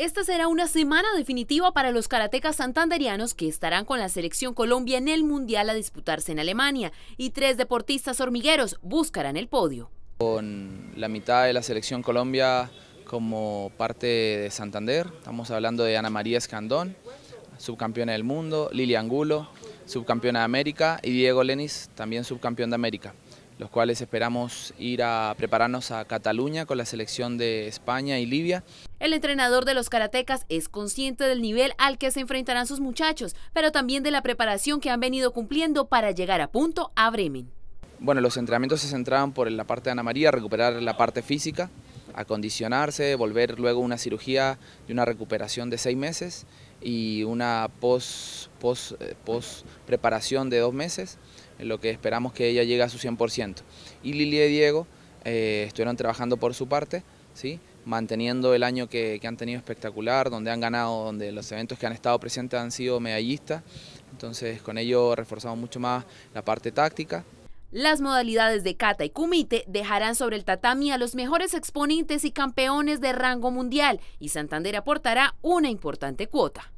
Esta será una semana definitiva para los karatecas santanderianos que estarán con la selección Colombia en el Mundial a disputarse en Alemania y tres deportistas hormigueros buscarán el podio. Con la mitad de la selección Colombia como parte de Santander, estamos hablando de Ana María Escandón, subcampeona del mundo, Lili Angulo, subcampeona de América y Diego Lenis, también subcampeón de América los cuales esperamos ir a prepararnos a Cataluña con la selección de España y Libia. El entrenador de los karatecas es consciente del nivel al que se enfrentarán sus muchachos, pero también de la preparación que han venido cumpliendo para llegar a punto a Bremen. Bueno, los entrenamientos se centraban por la parte de Ana María, recuperar la parte física, acondicionarse, volver luego una cirugía de una recuperación de seis meses y una eh, post, preparación de dos meses, en lo que esperamos que ella llegue a su 100%. Y Lili y Diego eh, estuvieron trabajando por su parte, ¿sí? manteniendo el año que, que, han tenido espectacular, donde han ganado, donde los eventos que han estado presentes han sido medallistas, entonces con ello reforzamos mucho más la parte táctica, las modalidades de kata y kumite dejarán sobre el tatami a los mejores exponentes y campeones de rango mundial y Santander aportará una importante cuota.